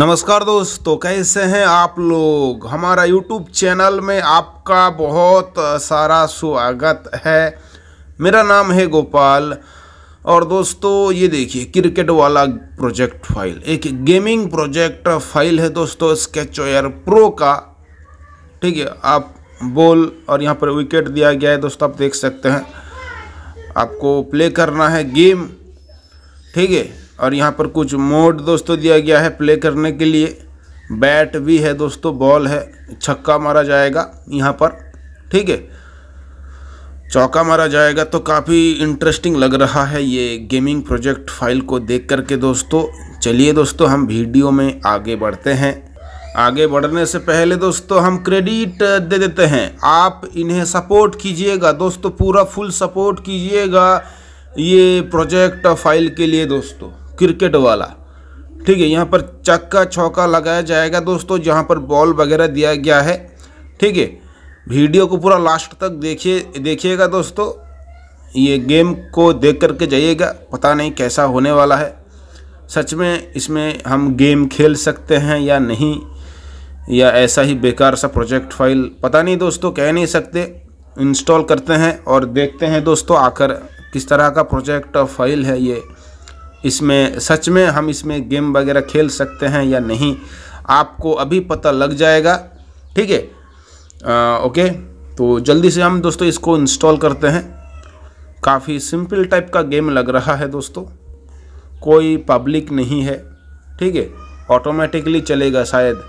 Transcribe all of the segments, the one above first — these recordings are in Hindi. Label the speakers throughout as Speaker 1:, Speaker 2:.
Speaker 1: नमस्कार दोस्तों तो कैसे हैं आप लोग हमारा यूट्यूब चैनल में आपका बहुत सारा स्वागत है मेरा नाम है गोपाल और दोस्तों ये देखिए क्रिकेट वाला प्रोजेक्ट फाइल एक गेमिंग प्रोजेक्ट फाइल है दोस्तों स्केच ओयर प्रो का ठीक है आप बॉल और यहाँ पर विकेट दिया गया है दोस्तों आप देख सकते हैं आपको प्ले करना है गेम ठीक है और यहाँ पर कुछ मोड दोस्तों दिया गया है प्ले करने के लिए बैट भी है दोस्तों बॉल है छक्का मारा जाएगा यहाँ पर ठीक है चौका मारा जाएगा तो काफ़ी इंटरेस्टिंग लग रहा है ये गेमिंग प्रोजेक्ट फाइल को देख करके दोस्तों चलिए दोस्तों हम वीडियो में आगे बढ़ते हैं आगे बढ़ने से पहले दोस्तों हम क्रेडिट दे देते हैं आप इन्हें सपोर्ट कीजिएगा दोस्तों पूरा फुल सपोर्ट कीजिएगा ये प्रोजेक्ट फाइल के लिए दोस्तों क्रिकेट वाला ठीक है यहाँ पर चक्का छौका लगाया जाएगा दोस्तों जहाँ पर बॉल वगैरह दिया गया है ठीक है वीडियो को पूरा लास्ट तक देखिए देखिएगा दोस्तों ये गेम को देख कर के जाइएगा पता नहीं कैसा होने वाला है सच में इसमें हम गेम खेल सकते हैं या नहीं या ऐसा ही बेकार सा प्रोजेक्ट फाइल पता नहीं दोस्तों कह नहीं सकते इंस्टॉल करते हैं और देखते हैं दोस्तों आकर किस तरह का प्रोजेक्ट फाइल है ये इसमें सच में हम इसमें गेम वगैरह खेल सकते हैं या नहीं आपको अभी पता लग जाएगा ठीक है ओके तो जल्दी से हम दोस्तों इसको इंस्टॉल करते हैं काफ़ी सिंपल टाइप का गेम लग रहा है दोस्तों कोई पब्लिक नहीं है ठीक है ऑटोमेटिकली चलेगा शायद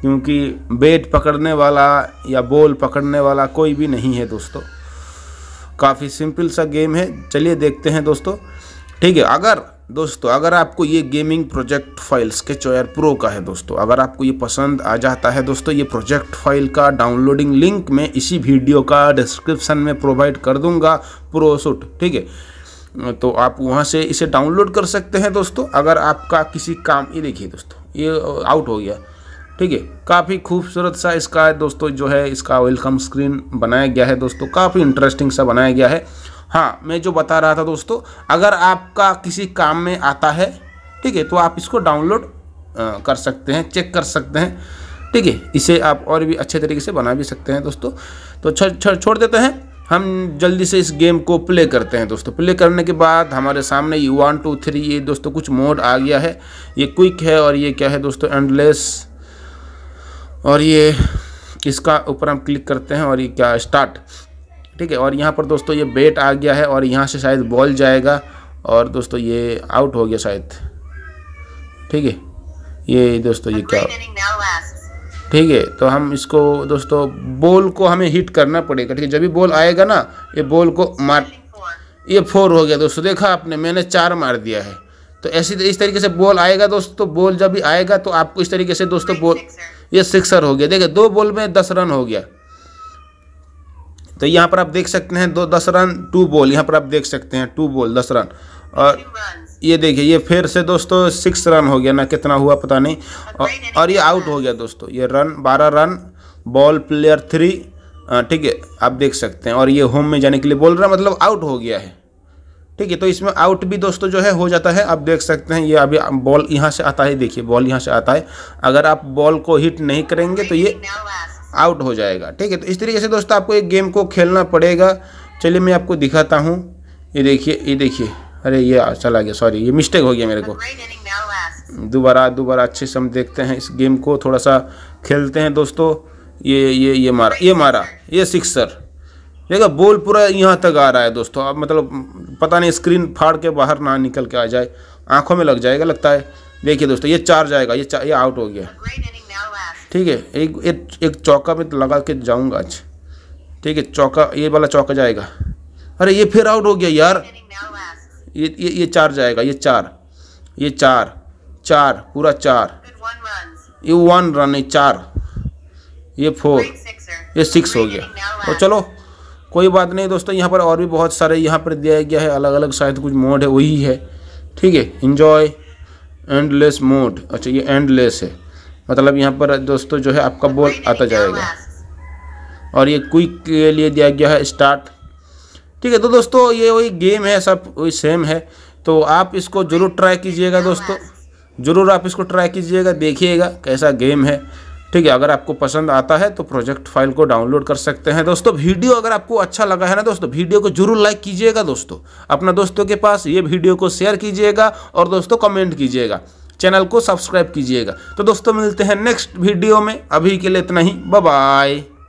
Speaker 1: क्योंकि बेट पकड़ने वाला या बॉल पकड़ने वाला कोई भी नहीं है दोस्तों काफ़ी सिंपल सा गेम है चलिए देखते हैं दोस्तों ठीक है अगर दोस्तों अगर आपको ये gaming project file Sketchware pro का है दोस्तों अगर आपको ये पसंद आ जाता है दोस्तों ये प्रोजेक्ट फाइल का डाउनलोडिंग लिंक मैं इसी वीडियो का डिस्क्रिप्शन में प्रोवाइड कर दूंगा प्रो सूट ठीक है तो आप वहाँ से इसे डाउनलोड कर सकते हैं दोस्तों अगर आपका किसी काम ये देखिए दोस्तों ये आउट हो गया ठीक है काफ़ी खूबसूरत सा इसका दोस्तों जो है इसका वेलकम स्क्रीन बनाया गया है दोस्तों काफ़ी इंटरेस्टिंग सा बनाया गया है हाँ मैं जो बता रहा था दोस्तों अगर आपका किसी काम में आता है ठीक है तो आप इसको डाउनलोड कर सकते हैं चेक कर सकते हैं ठीक है इसे आप और भी अच्छे तरीके से बना भी सकते हैं दोस्तों तो छोड़ देते हैं हम जल्दी से इस गेम को प्ले करते हैं दोस्तों प्ले करने के बाद हमारे सामने ये वन टू थ्री ये दोस्तों कुछ मोड आ गया है ये क्विक है और ये क्या है दोस्तों एंडलेस और ये इसका ऊपर हम क्लिक करते हैं और ये क्या स्टार्ट ठीक है और यहाँ पर दोस्तों ये बेट आ गया है और यहाँ से शायद बॉल जाएगा और दोस्तों ये आउट हो गया शायद ठीक है ये दोस्तों ये क्या ठीक है तो हम इसको दोस्तों बॉल को हमें हिट करना पड़ेगा ठीक है जब भी बॉल आएगा ना ये बॉल को मार ये फोर हो गया दोस्तों देखा आपने मैंने चार मार दिया है तो ऐसी इस तरीके से बॉल आएगा दोस्तों बॉल तो जब भी आएगा तो आपको इस तरीके से दोस्तों बॉल ये सिक्सर हो गया देखिए दो बॉल में दस रन हो गया तो यहाँ पर आप देख सकते हैं दो दस रन टू बॉल यहाँ पर आप देख सकते हैं टू बॉल दस रन और ये देखिए ये फिर से दोस्तों सिक्स रन हो गया ना कितना हुआ पता नहीं और, और ये आउट हो गया दोस्तों ये रन बारह रन बॉल प्लेयर थ्री ठीक है आप देख सकते हैं और ये होम में जाने के लिए बोल रहा मतलब आउट हो गया है ठीक है तो इसमें आउट भी दोस्तों जो है हो जाता है आप देख सकते हैं ये अभी बॉल यहाँ से आता है देखिए बॉल यहाँ से आता है अगर आप बॉल को हिट नहीं करेंगे तो ये uh, आउट हो जाएगा ठीक है तो इस तरीके से दोस्तों आपको एक गेम को खेलना पड़ेगा चलिए मैं आपको दिखाता हूँ ये देखिए ये देखिए अरे ये चला गया सॉरी ये मिस्टेक हो गया मेरे को दोबारा दोबारा अच्छे से हम देखते हैं इस गेम को थोड़ा सा खेलते हैं दोस्तों ये ये ये मारा ये मारा ये सिक्सर देखा बॉल पूरा यहाँ तक आ रहा है दोस्तों अब मतलब पता नहीं स्क्रीन फाड़ के बाहर ना निकल के आ जाए आंखों में लग जाएगा लगता है देखिए दोस्तों ये चार जाएगा ये चार, ये आउट हो गया ठीक है एक एक, एक चौका में तो लगा के जाऊंगा आज ठीक है चौका ये वाला चौका जाएगा अरे ये फिर आउट हो गया यार ये ये ये चार जाएगा ये चार ये चार चार पूरा चार ये वन रन है चार ये फोर ये सिक्स हो गया और चलो कोई बात नहीं दोस्तों यहाँ पर और भी बहुत सारे यहाँ पर दिया गया है अलग अलग शायद कुछ मोड है वही है ठीक है इन्जॉय एंडलेस मोड अच्छा ये एंडलेस है मतलब यहाँ पर दोस्तों जो है आपका बोल आता जाएगा और ये क्विक के लिए दिया गया है स्टार्ट ठीक है तो दोस्तों ये वही गेम है सब वही सेम है तो आप इसको ज़रूर ट्राई कीजिएगा दोस्तों ज़रूर आप इसको ट्राई कीजिएगा देखिएगा कैसा गेम है ठीक है अगर आपको पसंद आता है तो प्रोजेक्ट फाइल को डाउनलोड कर सकते हैं दोस्तों वीडियो अगर आपको अच्छा लगा है ना दोस्तों वीडियो को जरूर लाइक कीजिएगा दोस्तों अपना दोस्तों के पास ये वीडियो को शेयर कीजिएगा और दोस्तों कमेंट कीजिएगा चैनल को सब्सक्राइब कीजिएगा तो दोस्तों मिलते हैं नेक्स्ट वीडियो में अभी के लिए इतना ही बाय